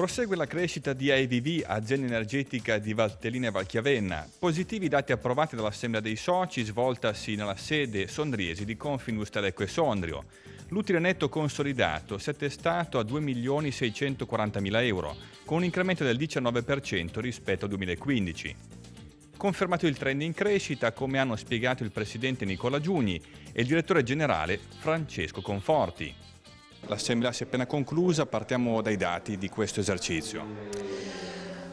Prosegue la crescita di AEDV, azienda energetica di Valtellina e Valchiavenna. Positivi dati approvati dall'Assemblea dei Soci, svoltasi nella sede sondriesi di Confindustria Lecco e Sondrio. L'utile netto consolidato si è attestato a 2.640.000 euro, con un incremento del 19% rispetto al 2015. Confermato il trend in crescita, come hanno spiegato il presidente Nicola Giugni e il direttore generale Francesco Conforti l'assemblea si è appena conclusa, partiamo dai dati di questo esercizio.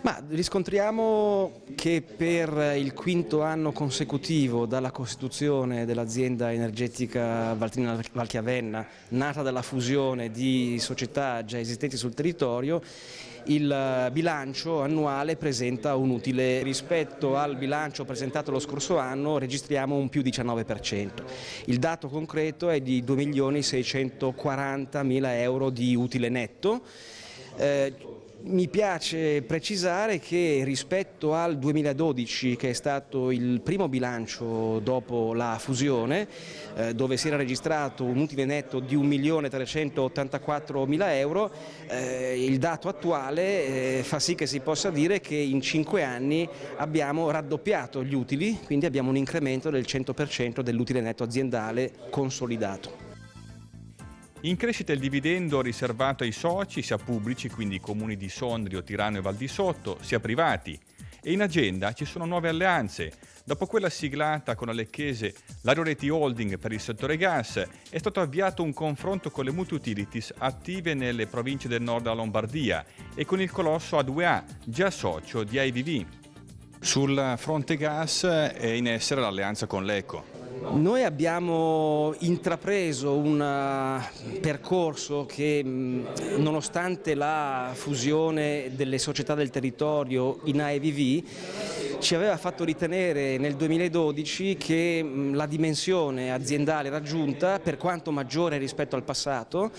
Ma riscontriamo che per il quinto anno consecutivo dalla costituzione dell'azienda energetica Valtina Valchiavenna, nata dalla fusione di società già esistenti sul territorio, il bilancio annuale presenta un utile rispetto al bilancio presentato lo scorso anno registriamo un più 19%. Il dato concreto è di 2.640.000 euro di utile netto. Eh, mi piace precisare che rispetto al 2012 che è stato il primo bilancio dopo la fusione eh, dove si era registrato un utile netto di 1.384.000 euro eh, il dato attuale eh, fa sì che si possa dire che in 5 anni abbiamo raddoppiato gli utili quindi abbiamo un incremento del 100% dell'utile netto aziendale consolidato. In crescita il dividendo riservato ai soci, sia pubblici, quindi comuni di Sondrio, Tirano e Val di Sotto, sia privati. E in agenda ci sono nuove alleanze. Dopo quella siglata con la Lecchese l'Arioreti Holding per il settore gas, è stato avviato un confronto con le multiutilities attive nelle province del nord della Lombardia e con il colosso A2A, già socio di IVV. Sul fronte gas è in essere l'alleanza con l'ECO. Noi abbiamo intrapreso un eh, percorso che mm, nonostante la fusione delle società del territorio in AEVV ci aveva fatto ritenere nel 2012 che la dimensione aziendale raggiunta, per quanto maggiore rispetto al passato,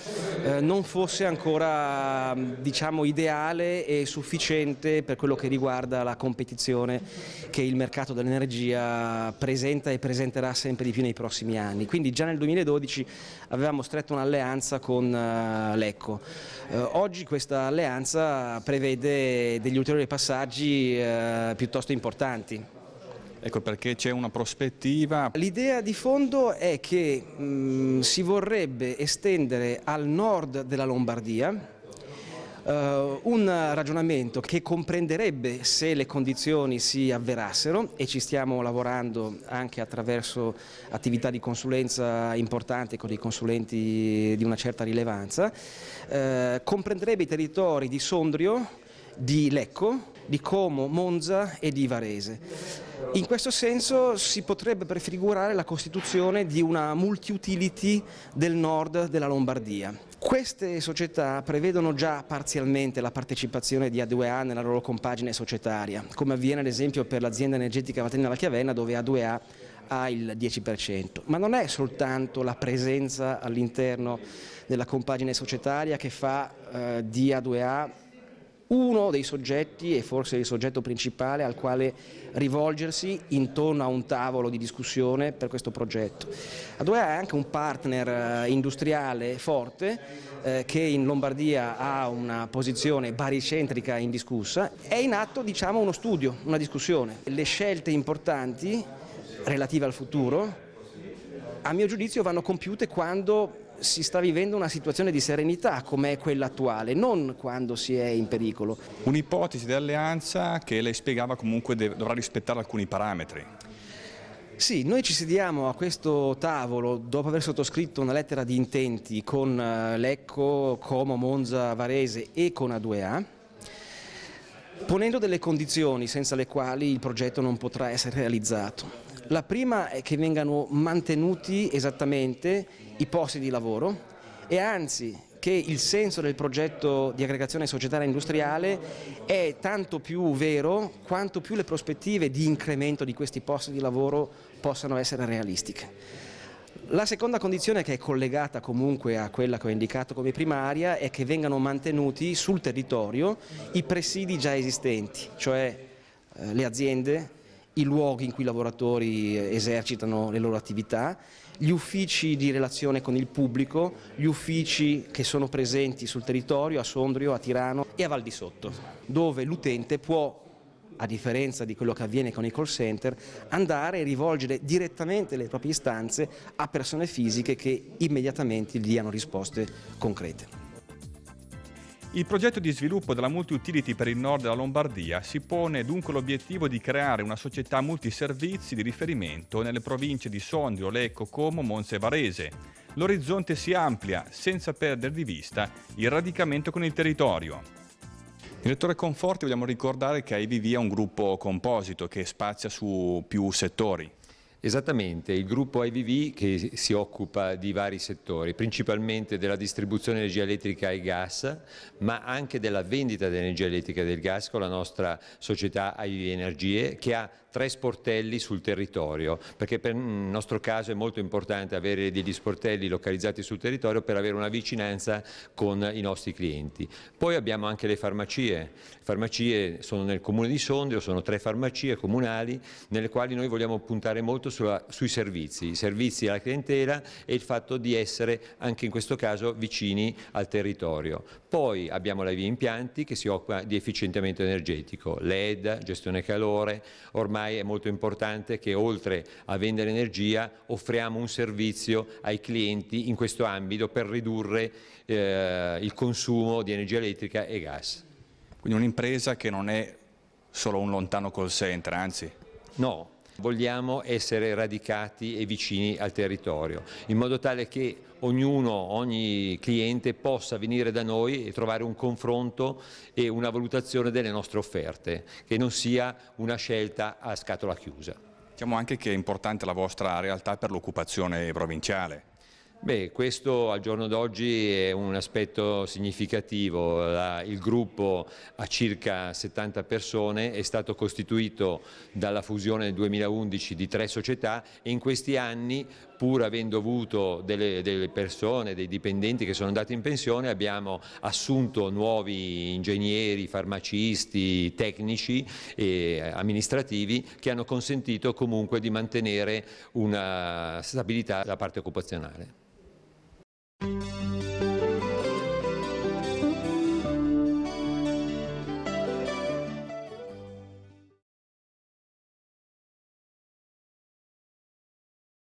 eh, non fosse ancora diciamo, ideale e sufficiente per quello che riguarda la competizione che il mercato dell'energia presenta e presenterà sempre di più nei prossimi anni. Quindi già nel 2012 avevamo stretto un'alleanza con eh, l'ECO. Eh, oggi questa alleanza prevede degli ulteriori passaggi piuttosto importanti importanti. Ecco perché c'è una prospettiva. L'idea di fondo è che mh, mm, si vorrebbe estendere al nord della Lombardia Uh, un ragionamento che comprenderebbe se le condizioni si avverassero e ci stiamo lavorando anche attraverso attività di consulenza importanti con dei consulenti di una certa rilevanza, uh, comprenderebbe i territori di Sondrio, di Lecco, di Como, Monza e di Varese. In questo senso si potrebbe prefigurare la costituzione di una multi-utility del nord della Lombardia. Queste società prevedono già parzialmente la partecipazione di A2A nella loro compagine societaria, come avviene ad esempio per l'azienda energetica Vatrina La Chiavenna dove A2A ha il 10%, ma non è soltanto la presenza all'interno della compagine societaria che fa eh, di A2A uno dei soggetti e forse il soggetto principale al quale rivolgersi intorno a un tavolo di discussione per questo progetto. Adoea è anche un partner eh, industriale forte eh, che in Lombardia ha una posizione baricentrica indiscussa. È in atto diciamo, uno studio, una discussione. Le scelte importanti relative al futuro a mio giudizio vanno compiute quando si sta vivendo una situazione di serenità come è quella attuale, non quando si è in pericolo. Un'ipotesi di alleanza che lei spiegava comunque dovrà rispettare alcuni parametri. Sì, noi ci sediamo a questo tavolo dopo aver sottoscritto una lettera di intenti con eh, Lecco, Como, Monza, Varese e con A2A ponendo delle condizioni senza le quali il progetto non potrà essere realizzato. La prima è che vengano mantenuti esattamente i posti di lavoro e anzi che il senso del progetto di aggregazione societaria industriale è tanto più vero quanto più le prospettive di incremento di questi posti di lavoro possano essere realistiche. La seconda condizione che è collegata comunque a quella che ho indicato come primaria è che vengano mantenuti sul territorio i presidi già esistenti, cioè eh, le aziende, i luoghi in cui i lavoratori eh, esercitano le loro attività, gli uffici di relazione con il pubblico, gli uffici che sono presenti sul territorio a Sondrio, a Tirano e a Val di Sotto, dove l'utente può a differenza di quello che avviene con i call center, andare e rivolgere direttamente le proprie istanze a persone fisiche che immediatamente gli diano risposte concrete. Il progetto di sviluppo della multi-utility per il nord della Lombardia si pone dunque l'obiettivo di creare una società multiservizi di riferimento nelle province di Sondrio, Lecco, Como, Monza e Varese. L'orizzonte si amplia senza perdere di vista il radicamento con il territorio. Direttore Conforti, vogliamo ricordare che IVV è un gruppo composito che spazia su più settori. Esattamente, il gruppo IVV che si occupa di vari settori, principalmente della distribuzione di energia elettrica e gas, ma anche della vendita di energia elettrica e del gas con la nostra società IVV Energie che ha tre sportelli sul territorio, perché per il nostro caso è molto importante avere degli sportelli localizzati sul territorio per avere una vicinanza con i nostri clienti. Poi abbiamo anche le farmacie, le farmacie sono nel comune di Sondrio, sono tre farmacie comunali nelle quali noi vogliamo puntare molto molto sulla, sui servizi, i servizi alla clientela e il fatto di essere anche in questo caso vicini al territorio. Poi abbiamo la via impianti che si occupa di efficientamento energetico, LED, gestione calore, ormai è molto importante che oltre a vendere energia offriamo un servizio ai clienti in questo ambito per ridurre eh, il consumo di energia elettrica e gas. Quindi un'impresa che non è solo un lontano call center, anzi? No, vogliamo essere radicati e vicini al territorio, in modo tale che ognuno, ogni cliente possa venire da noi e trovare un confronto e una valutazione delle nostre offerte, che non sia una scelta a scatola chiusa. Diciamo anche che è importante la vostra realtà per l'occupazione provinciale. Beh, questo al giorno d'oggi è un aspetto significativo, La, il gruppo ha circa 70 persone è stato costituito dalla fusione nel 2011 di tre società e in questi anni pur avendo avuto delle, delle persone, dei dipendenti che sono andati in pensione abbiamo assunto nuovi ingegneri, farmacisti, tecnici e amministrativi che hanno consentito comunque di mantenere una stabilità della parte occupazionale.